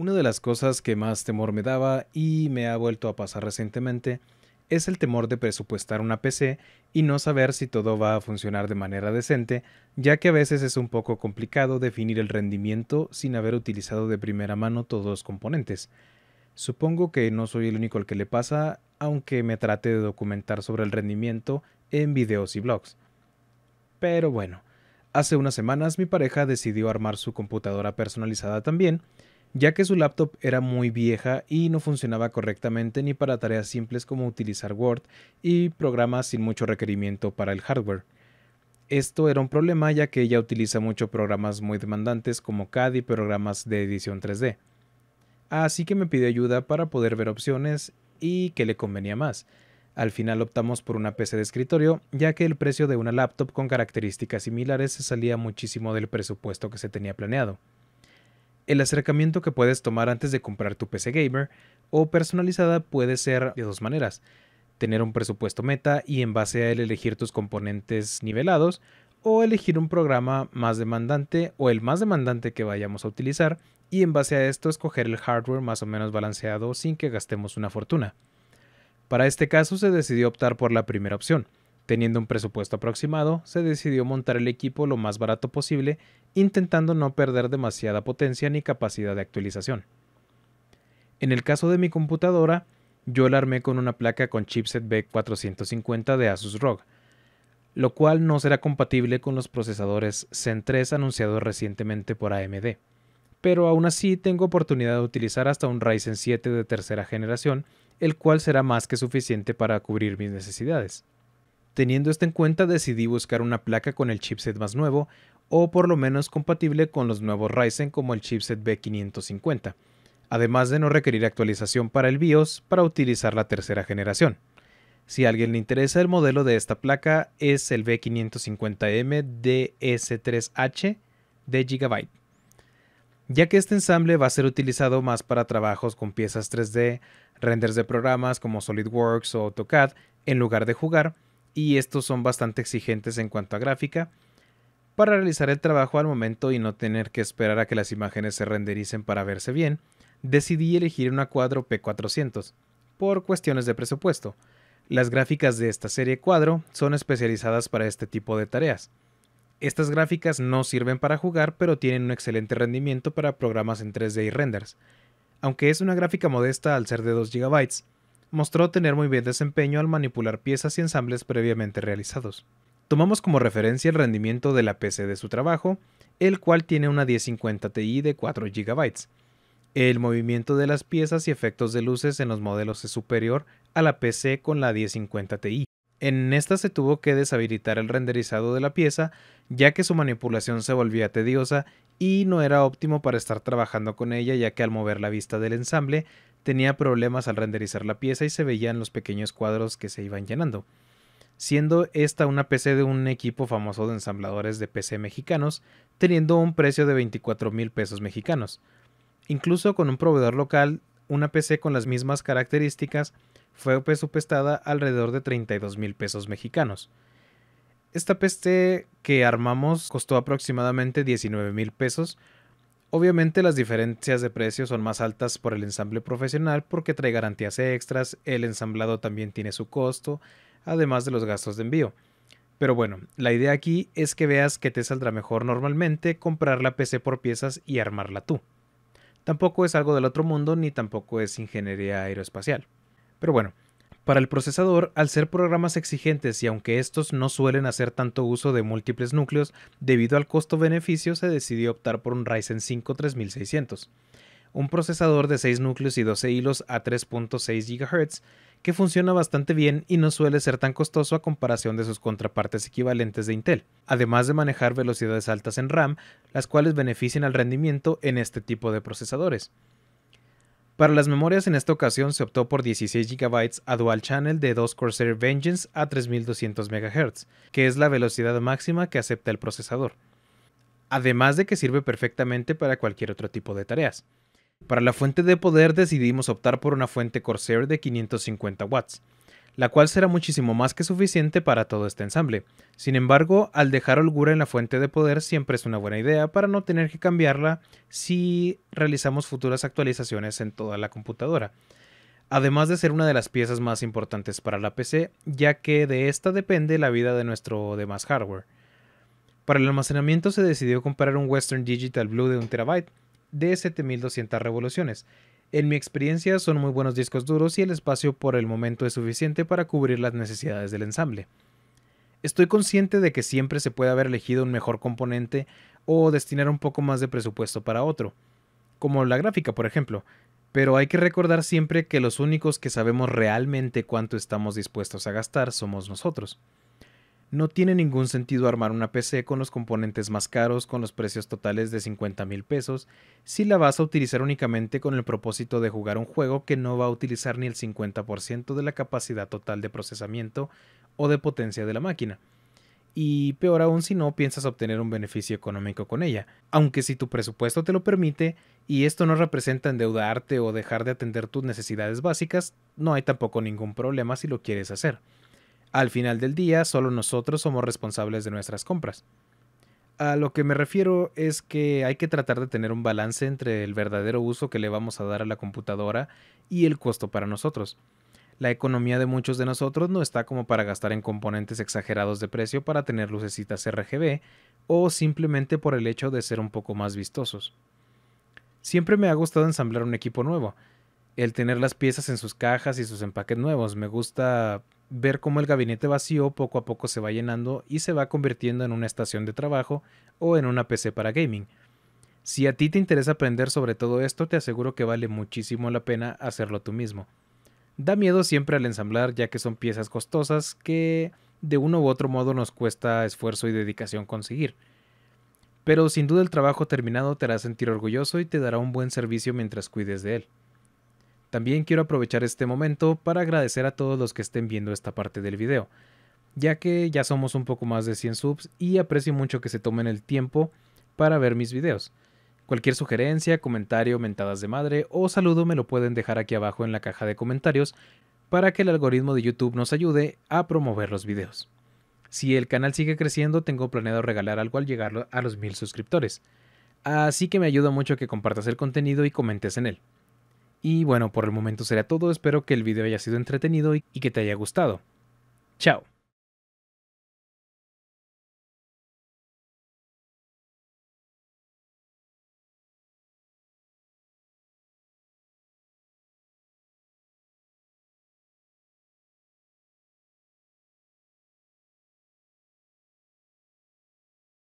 Una de las cosas que más temor me daba y me ha vuelto a pasar recientemente es el temor de presupuestar una PC y no saber si todo va a funcionar de manera decente, ya que a veces es un poco complicado definir el rendimiento sin haber utilizado de primera mano todos los componentes. Supongo que no soy el único al que le pasa, aunque me trate de documentar sobre el rendimiento en videos y blogs. Pero bueno, hace unas semanas mi pareja decidió armar su computadora personalizada también, ya que su laptop era muy vieja y no funcionaba correctamente ni para tareas simples como utilizar Word y programas sin mucho requerimiento para el hardware. Esto era un problema ya que ella utiliza mucho programas muy demandantes como CAD y programas de edición 3D. Así que me pidió ayuda para poder ver opciones y qué le convenía más. Al final optamos por una PC de escritorio, ya que el precio de una laptop con características similares se salía muchísimo del presupuesto que se tenía planeado. El acercamiento que puedes tomar antes de comprar tu PC gamer o personalizada puede ser de dos maneras. Tener un presupuesto meta y en base a él elegir tus componentes nivelados o elegir un programa más demandante o el más demandante que vayamos a utilizar y en base a esto escoger el hardware más o menos balanceado sin que gastemos una fortuna. Para este caso se decidió optar por la primera opción, Teniendo un presupuesto aproximado, se decidió montar el equipo lo más barato posible, intentando no perder demasiada potencia ni capacidad de actualización. En el caso de mi computadora, yo la armé con una placa con chipset B450 de Asus ROG, lo cual no será compatible con los procesadores Zen 3 anunciados recientemente por AMD. Pero aún así tengo oportunidad de utilizar hasta un Ryzen 7 de tercera generación, el cual será más que suficiente para cubrir mis necesidades. Teniendo esto en cuenta decidí buscar una placa con el chipset más nuevo o por lo menos compatible con los nuevos Ryzen como el chipset B550, además de no requerir actualización para el BIOS para utilizar la tercera generación. Si a alguien le interesa el modelo de esta placa es el B550M DS3H de Gigabyte ya que este ensamble va a ser utilizado más para trabajos con piezas 3D, renders de programas como SolidWorks o AutoCAD, en lugar de jugar, y estos son bastante exigentes en cuanto a gráfica para realizar el trabajo al momento y no tener que esperar a que las imágenes se rendericen para verse bien, decidí elegir una cuadro P400 por cuestiones de presupuesto. Las gráficas de esta serie cuadro son especializadas para este tipo de tareas. Estas gráficas no sirven para jugar, pero tienen un excelente rendimiento para programas en 3D y renders, aunque es una gráfica modesta al ser de 2 GB, mostró tener muy bien desempeño al manipular piezas y ensambles previamente realizados. Tomamos como referencia el rendimiento de la PC de su trabajo, el cual tiene una 1050 Ti de 4 GB. El movimiento de las piezas y efectos de luces en los modelos es superior a la PC con la 1050 Ti. En esta se tuvo que deshabilitar el renderizado de la pieza, ya que su manipulación se volvía tediosa y no era óptimo para estar trabajando con ella, ya que al mover la vista del ensamble tenía problemas al renderizar la pieza y se veían los pequeños cuadros que se iban llenando. Siendo esta una PC de un equipo famoso de ensambladores de PC mexicanos, teniendo un precio de 24 mil pesos mexicanos. Incluso con un proveedor local, una PC con las mismas características fue presupuestada alrededor de 32 mil pesos mexicanos. Esta PC que armamos costó aproximadamente 19 mil pesos, Obviamente las diferencias de precio son más altas por el ensamble profesional porque trae garantías extras, el ensamblado también tiene su costo, además de los gastos de envío. Pero bueno, la idea aquí es que veas que te saldrá mejor normalmente comprar la PC por piezas y armarla tú. Tampoco es algo del otro mundo ni tampoco es ingeniería aeroespacial. Pero bueno, para el procesador, al ser programas exigentes y aunque estos no suelen hacer tanto uso de múltiples núcleos, debido al costo-beneficio se decidió optar por un Ryzen 5 3600, un procesador de 6 núcleos y 12 hilos a 3.6 GHz que funciona bastante bien y no suele ser tan costoso a comparación de sus contrapartes equivalentes de Intel, además de manejar velocidades altas en RAM, las cuales benefician al rendimiento en este tipo de procesadores. Para las memorias en esta ocasión se optó por 16 GB a dual channel de 2 Corsair Vengeance a 3200 MHz, que es la velocidad máxima que acepta el procesador. Además de que sirve perfectamente para cualquier otro tipo de tareas. Para la fuente de poder decidimos optar por una fuente Corsair de 550 watts la cual será muchísimo más que suficiente para todo este ensamble. Sin embargo, al dejar holgura en la fuente de poder siempre es una buena idea para no tener que cambiarla si realizamos futuras actualizaciones en toda la computadora. Además de ser una de las piezas más importantes para la PC, ya que de esta depende la vida de nuestro demás hardware. Para el almacenamiento se decidió comprar un Western Digital Blue de 1TB de 7200 revoluciones, en mi experiencia son muy buenos discos duros y el espacio por el momento es suficiente para cubrir las necesidades del ensamble. Estoy consciente de que siempre se puede haber elegido un mejor componente o destinar un poco más de presupuesto para otro, como la gráfica por ejemplo, pero hay que recordar siempre que los únicos que sabemos realmente cuánto estamos dispuestos a gastar somos nosotros. No tiene ningún sentido armar una PC con los componentes más caros con los precios totales de 50 mil pesos si la vas a utilizar únicamente con el propósito de jugar un juego que no va a utilizar ni el 50% de la capacidad total de procesamiento o de potencia de la máquina. Y peor aún si no piensas obtener un beneficio económico con ella, aunque si tu presupuesto te lo permite y esto no representa endeudarte o dejar de atender tus necesidades básicas, no hay tampoco ningún problema si lo quieres hacer. Al final del día, solo nosotros somos responsables de nuestras compras. A lo que me refiero es que hay que tratar de tener un balance entre el verdadero uso que le vamos a dar a la computadora y el costo para nosotros. La economía de muchos de nosotros no está como para gastar en componentes exagerados de precio para tener lucecitas RGB o simplemente por el hecho de ser un poco más vistosos. Siempre me ha gustado ensamblar un equipo nuevo, el tener las piezas en sus cajas y sus empaques nuevos. Me gusta ver cómo el gabinete vacío poco a poco se va llenando y se va convirtiendo en una estación de trabajo o en una PC para gaming. Si a ti te interesa aprender sobre todo esto, te aseguro que vale muchísimo la pena hacerlo tú mismo. Da miedo siempre al ensamblar ya que son piezas costosas que de uno u otro modo nos cuesta esfuerzo y dedicación conseguir. Pero sin duda el trabajo terminado te hará sentir orgulloso y te dará un buen servicio mientras cuides de él. También quiero aprovechar este momento para agradecer a todos los que estén viendo esta parte del video, ya que ya somos un poco más de 100 subs y aprecio mucho que se tomen el tiempo para ver mis videos. Cualquier sugerencia, comentario, mentadas de madre o saludo me lo pueden dejar aquí abajo en la caja de comentarios para que el algoritmo de YouTube nos ayude a promover los videos. Si el canal sigue creciendo, tengo planeado regalar algo al llegar a los mil suscriptores. Así que me ayuda mucho que compartas el contenido y comentes en él. Y bueno, por el momento será todo, espero que el video haya sido entretenido y que te haya gustado. Chao.